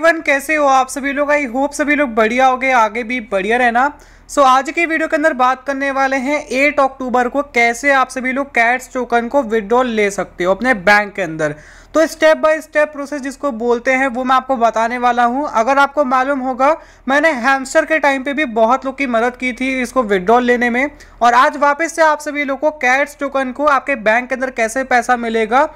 everyone कैसे हो आप सभी लोग आई होप सभी लोग बढ़िया हो गए आगे भी बढ़िया रहना सो so, आज के वीडियो के अंदर बात करने वाले हैं 8 अक्टूबर को कैसे आप सभी लोग कैट्स टोकन को विड्रॉल ले सकते हो अपने बैंक के अंदर तो स्टेप बाय स्टेप प्रोसेस जिसको बोलते हैं वो मैं आपको बताने वाला हूं अगर आपको मालूम होगा मैंने हैमस्टर के टाइम पे भी बहुत लोग की मदद की थी इसको विड्रॉल लेने में और आज वापस से आप सभी लोग को कैट्स टोकन को आपके बैंक के अंदर कैसे पैसा मिलेगा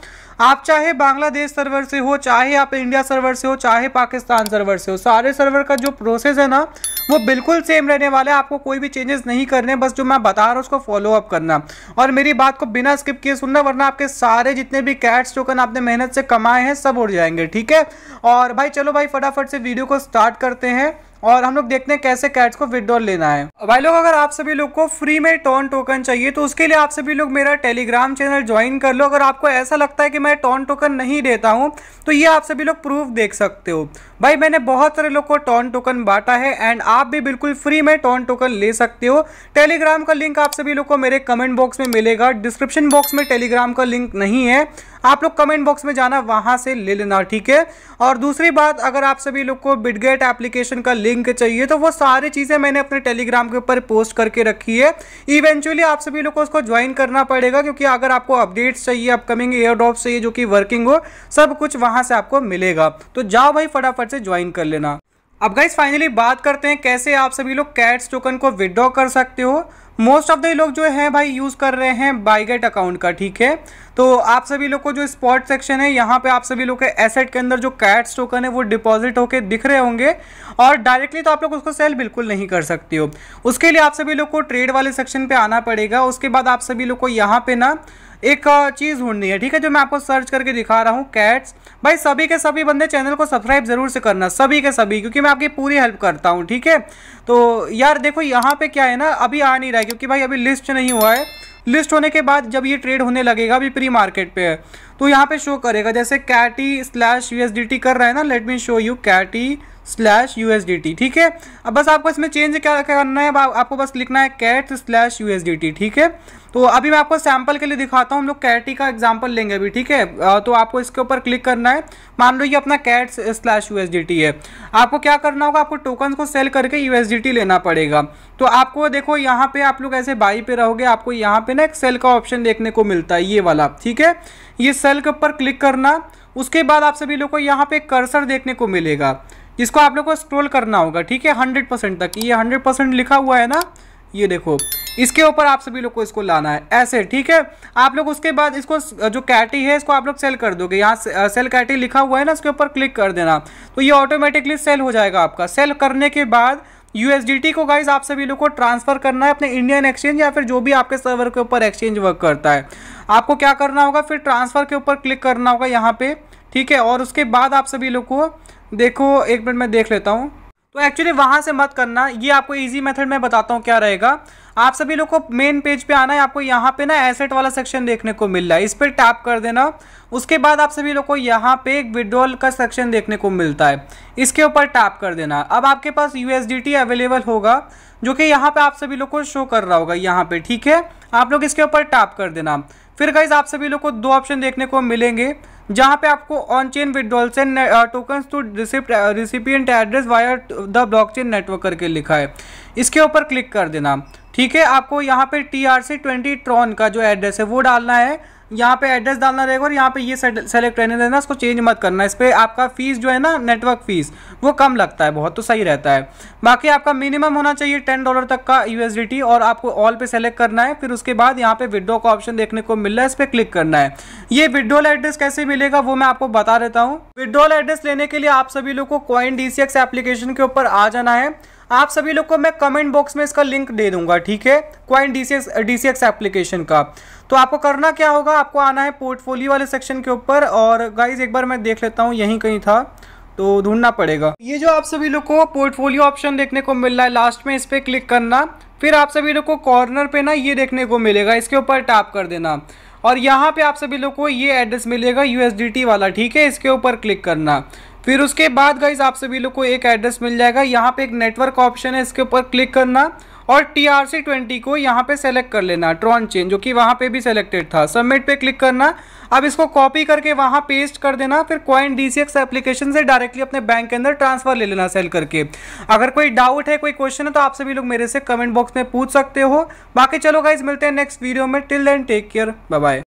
आप चाहे बांग्लादेश सर्वर से हो चाहे आप इंडिया सर्वर से हो चाहे पाकिस्तान सर्वर से हो सारे सर्वर का जो प्रोसेस है ना वो बिल्कुल सेम रहने वाला है आपको कोई भी चेंजेस नहीं करने बस जो मैं बता रहा हूँ उसको फॉलो अप करना और मेरी बात को बिना स्किप किए सुनना वरना आपके सारे जितने भी कैट्स टोकन आपने मेहनत से कमाए हैं सब उड़ जाएंगे ठीक है और भाई चलो भाई फटाफट से वीडियो को स्टार्ट करते हैं और हम लोग देखते हैं कैसे कैट्स को विदड्रॉल लेना है भाई लोग अगर आप सभी लोग को फ्री में टॉन टोकन चाहिए तो उसके लिए आप सभी लोग मेरा टेलीग्राम चैनल ज्वाइन कर लो अगर आपको ऐसा लगता है कि मैं टॉन टोकन नहीं देता हूँ तो ये आप सभी लोग प्रूफ देख सकते हो भाई मैंने बहुत सारे लोग को टॉन टोकन बांटा है एंड आप भी बिल्कुल फ्री में टॉन टोकन ले सकते हो टेलीग्राम का लिंक आप सभी लोग को मेरे कमेंट बॉक्स में मिलेगा डिस्क्रिप्शन बॉक्स में टेलीग्राम का लिंक नहीं है आप लोग कमेंट बॉक्स में जाना वहां से ले लेना ठीक है और दूसरी बात अगर आप सभी लोग को बिडगेट एप्लीकेशन का लिंक चाहिए तो वो सारी चीज़ें मैंने अपने टेलीग्राम के ऊपर पोस्ट करके रखी है इवेंचुअली आप सभी लोग को उसको ज्वाइन करना पड़ेगा क्योंकि अगर आपको अपडेट्स चाहिए अपकमिंग एयर ड्रॉप चाहिए जो कि वर्किंग हो सब कुछ वहां से आपको मिलेगा तो जाओ भाई फटाफट से ज्वाइन कर लेना अब गाइज फाइनली बात करते हैं कैसे आप सभी लोग कैट्स टोकन को विड्रॉ कर सकते हो मोस्ट ऑफ द लोग जो है भाई यूज़ कर रहे हैं बाइगेट अकाउंट का ठीक है तो आप सभी लोग को जो स्पॉट सेक्शन है यहाँ पे आप सभी लोग के एसेट के अंदर जो कैट्स टोकन है वो डिपॉजिट होके दिख रहे होंगे और डायरेक्टली तो आप लोग उसको सेल बिल्कुल नहीं कर सकते हो उसके लिए आप सभी लोग को ट्रेड वाले सेक्शन पे आना पड़ेगा उसके बाद आप सभी लोग को यहाँ पे ना एक चीज़ ढूंढनी है ठीक है जो मैं आपको सर्च करके दिखा रहा हूँ कैट्स भाई सभी के सभी बंदे चैनल को सब्सक्राइब जरूर से करना सभी के सभी क्योंकि मैं आपकी पूरी हेल्प करता हूँ ठीक है तो यार देखो यहाँ पे क्या है ना अभी आ नहीं रहा है क्योंकि भाई अभी लिस्ट नहीं हुआ है लिस्ट होने के बाद जब ये ट्रेड होने लगेगा अभी प्री मार्केट पे है तो यहाँ पे शो करेगा जैसे कैटी स्लैश यूएसडीटी कर रहा है ना लेट मी शो यू कैटी स्लैश यू ठीक है अब बस आपको इसमें चेंज क्या करना है आपको बस लिखना है कैट स्लैश यू ठीक है तो अभी मैं आपको सैम्पल के लिए दिखाता हूँ हम लोग कैटी का एग्जाम्पल लेंगे अभी ठीक है तो आपको इसके ऊपर क्लिक करना है मान लो ये अपना कैट स्लैश यू है आपको क्या करना होगा आपको टोकन को सेल करके यू लेना पड़ेगा तो आपको देखो यहाँ पे आप लोग ऐसे बाई पे रहोगे आपको यहाँ पे ना एक सेल का ऑप्शन देखने को मिलता है ये वाला ठीक है ये सेल के ऊपर क्लिक करना उसके बाद आप सभी लोग को यहाँ पे कर्सर देखने को मिलेगा इसको आप लोग को स्क्रोल करना होगा ठीक है हंड्रेड परसेंट तक ये हंड्रेड परसेंट लिखा हुआ है ना ये देखो इसके ऊपर आप सभी लोग को इसको लाना है ऐसे ठीक है आप लोग उसके बाद इसको जो कैटी है इसको आप लोग सेल कर दोगे यहाँ सेल कैटी लिखा हुआ है ना उसके ऊपर क्लिक कर देना तो ये ऑटोमेटिकली सेल हो जाएगा आपका सेल करने के बाद यूएसडीटी को गाइज आप सभी लोग को ट्रांसफर करना है अपने इंडियन एक्सचेंज या फिर जो भी आपके सर्वर के ऊपर एक्सचेंज वर्क करता है आपको क्या करना होगा फिर ट्रांसफर के ऊपर क्लिक करना होगा यहाँ पे ठीक है और उसके बाद आप सभी लोग को देखो एक मिनट मैं देख लेता हूँ तो एक्चुअली वहाँ से मत करना ये आपको इजी मेथड में बताता हूँ क्या रहेगा आप सभी लोग को मेन पेज पे आना है आपको यहाँ पे ना एसेट वाला सेक्शन देखने को मिल रहा है इस पर टैप कर देना उसके बाद आप सभी लोग को यहाँ पे एक विड्रॉल का सेक्शन देखने को मिलता है इसके ऊपर टैप कर देना अब आपके पास यू अवेलेबल होगा जो कि यहाँ पर आप सभी लोग को शो कर रहा होगा यहाँ पर ठीक है आप लोग इसके ऊपर टैप कर देना फिर गाइज आप सभी लोग को दो ऑप्शन देखने को मिलेंगे जहाँ पे आपको ऑन चेन विड्रॉल से tokens to recipient address via the blockchain network करके लिखा है इसके ऊपर क्लिक कर देना ठीक है आपको यहाँ पे T R C twenty Tron का जो एड्रेस है वो डालना है यहाँ पे एड्रेस डालना रहेगा और यहाँ पे ये सेलेक्ट रहने देना इसको चेंज मत करना इस पर आपका फीस जो है ना नेटवर्क फीस वो कम लगता है बहुत तो सही रहता है बाकी आपका मिनिमम होना चाहिए टेन डॉलर तक का यू और आपको ऑल पे सेलेक्ट करना है फिर उसके बाद यहाँ पे विड्रो का ऑप्शन देखने को मिल रहा है इस पर क्लिक करना है ये विड्रोल एड्रेस कैसे मिलेगा वो मैं आपको बता देता हूँ विड्रोल एड्रेस लेने के लिए आप सभी लोग को कॉइन डी एप्लीकेशन के ऊपर आ जाना है आप सभी लोग को मैं कमेंट बॉक्स में इसका लिंक दे दूंगा ठीक है क्वाइन डी सी एप्लीकेशन का तो आपको करना क्या होगा आपको आना है पोर्टफोलियो वाले सेक्शन के ऊपर और गाइज एक बार मैं देख लेता हूँ यहीं कहीं था तो ढूंढना पड़ेगा ये जो आप सभी लोग को पोर्टफोलियो ऑप्शन देखने को मिल रहा है लास्ट में इस पर क्लिक करना फिर आप सभी लोग को कॉर्नर पे ना ये देखने को मिलेगा इसके ऊपर टैप कर देना और यहाँ पे आप सभी लोग को ये एड्रेस मिलेगा यू वाला ठीक है इसके ऊपर क्लिक करना फिर उसके बाद गाइज आप सभी लोग को एक एड्रेस मिल जाएगा यहाँ पे एक नेटवर्क ऑप्शन है इसके ऊपर क्लिक करना और टी आर सी ट्वेंटी को यहाँ पे सेलेक्ट कर लेना ट्रॉन चेन जो कि वहाँ पे भी सेलेक्टेड था सबमिट पे क्लिक करना अब इसको कॉपी करके वहाँ पेस्ट कर देना फिर coin D C X application से डायरेक्टली अपने बैंक के अंदर ट्रांसफर ले लेना सेल करके अगर कोई डाउट है कोई क्वेश्चन है तो आप सभी लोग मेरे से कमेंट बॉक्स में पूछ सकते हो बाकी चलो गाइज मिलते हैं नेक्स्ट वीडियो में till then take care bye